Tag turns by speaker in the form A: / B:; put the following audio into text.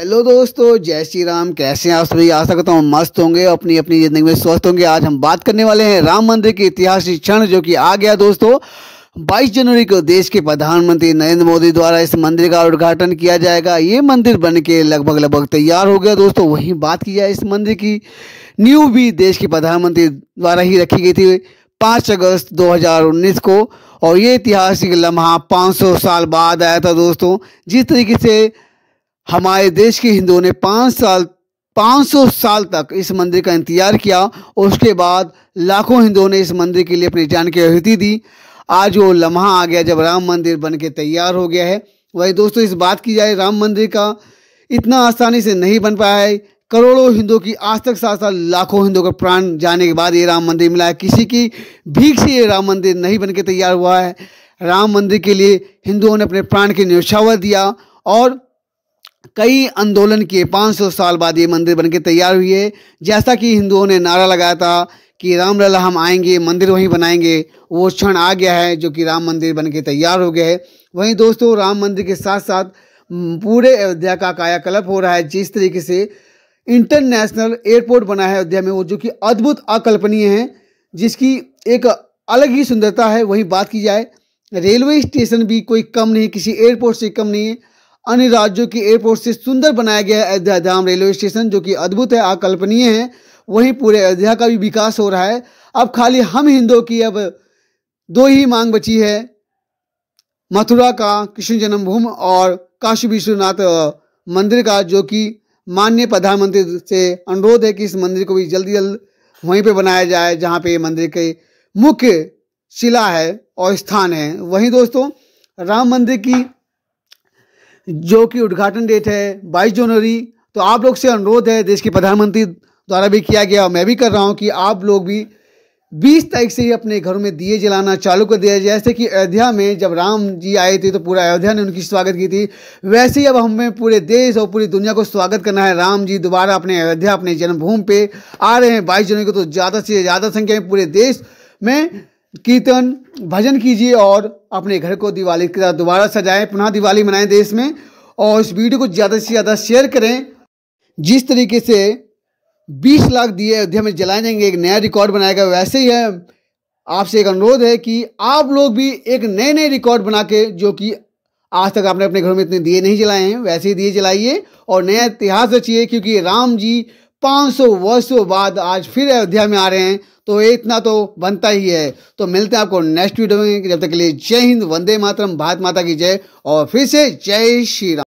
A: hello दोस्तों जय श्री राम कैसे हैं आप सभी आशा करता हूँ मस्त होंगे अपनी अपनी ज़िंदगी में स्वस्थ होंगे आज हम बात करने वाले हैं राम मंदिर के इतिहासिक क्षण जो कि आ गया दोस्तों 22 जनवरी को देश के प्रधानमंत्री नरेंद्र मोदी द्वारा इस मंदिर का उद्घाटन किया जाएगा ये मंदिर बन के लगभग लगभग तैयार हो गया दोस्तों वहीं बात की जाए इस मंदिर की न्यू भी देश के प्रधानमंत्री द्वारा ही रखी गई थी पाँच अगस्त दो को और ये ऐतिहासिक लम्हा पाँच साल बाद आया था दोस्तों जिस तरीके से हमारे देश के हिंदुओं ने पाँच साल 500 साल तक इस मंदिर का इंतजार किया और उसके बाद लाखों हिंदुओं ने इस मंदिर के लिए अपनी जान की आहुति दी आज वो लम्हा आ गया जब राम मंदिर बन के तैयार हो गया है वही दोस्तों इस बात की जाए राम मंदिर का इतना आसानी से नहीं बन पाया है करोड़ों हिंदुओं की आज तक साथ साथ लाखों हिंदुओं का प्राण जाने के बाद ये राम मंदिर मिला है किसी की भीख से ये राम मंदिर नहीं बन के तैयार हुआ है राम मंदिर के लिए हिंदुओं ने अपने प्राण की न्यौछावर दिया और कई आंदोलन किए 500 साल बाद ये मंदिर बनके तैयार हुई है जैसा कि हिंदुओं ने नारा लगाया था कि राम लला हम आएंगे मंदिर वहीं बनाएंगे वो क्षण आ गया है जो कि राम मंदिर बन के तैयार हो गया है वहीं दोस्तों राम मंदिर के साथ साथ पूरे अयोध्या का कायाकल्प हो रहा है जिस तरीके से इंटरनेशनल एयरपोर्ट बना है अयोध्या में वो जो कि अद्भुत अकल्पनीय है जिसकी एक अलग ही सुंदरता है वहीं बात की जाए रेलवे स्टेशन भी कोई कम नहीं किसी एयरपोर्ट से कम नहीं है अन्य राज्यों की एयरपोर्ट से सुंदर बनाया गया है अयोध्या धाम रेलवे स्टेशन जो कि अद्भुत है अकल्पनीय है वहीं पूरे अयोध्या का भी विकास हो रहा है अब खाली हम हिंदुओं की अब दो ही मांग बची है मथुरा का कृष्ण जन्मभूमि और काशी विश्वनाथ मंदिर का जो कि माननीय प्रधानमंत्री से अनुरोध है कि इस मंदिर को भी जल्दी जल्द वहीं पे बनाया जाए जहाँ पे मंदिर के मुख्य शिला है और स्थान है वहीं दोस्तों राम मंदिर की जो कि उद्घाटन डेट है बाईस जनवरी तो आप लोग से अनुरोध है देश के प्रधानमंत्री द्वारा भी किया गया और मैं भी कर रहा हूँ कि आप लोग भी बीस तारीख से ही अपने घरों में दिए जलाना चालू कर दिया जैसे कि अयोध्या में जब राम जी आए थे तो पूरा अयोध्या ने उनकी स्वागत की थी वैसे ही अब हमें पूरे देश और पूरी दुनिया को स्वागत करना है राम जी दोबारा अपने अयोध्या अपने जन्मभूमि पे आ रहे हैं बाईस जनवरी को तो ज़्यादा से ज़्यादा संख्या में पूरे देश में कीर्तन भजन कीजिए और अपने घर को दिवाली के साथ दोबारा सजाएं पुनः दिवाली मनाएं देश में और इस वीडियो को ज़्यादा से ज़्यादा शेयर करें जिस तरीके से 20 लाख दिए अयोध्या में जलाए जाएंगे एक नया रिकॉर्ड बनाएगा वैसे ही है आपसे एक अनुरोध है कि आप लोग भी एक नए नए रिकॉर्ड बना के जो कि आज तक आपने अपने घरों में इतने दिए नहीं जलाए हैं वैसे ही दिए जलाइए और नया इतिहास रचिए क्योंकि राम जी सौ वर्षों बाद आज फिर अयोध्या में आ रहे हैं तो ये इतना तो बनता ही है तो मिलते हैं आपको नेक्स्ट वीडियो में जब तक के लिए जय हिंद वंदे मातरम भारत माता की जय और फिर से जय श्री राम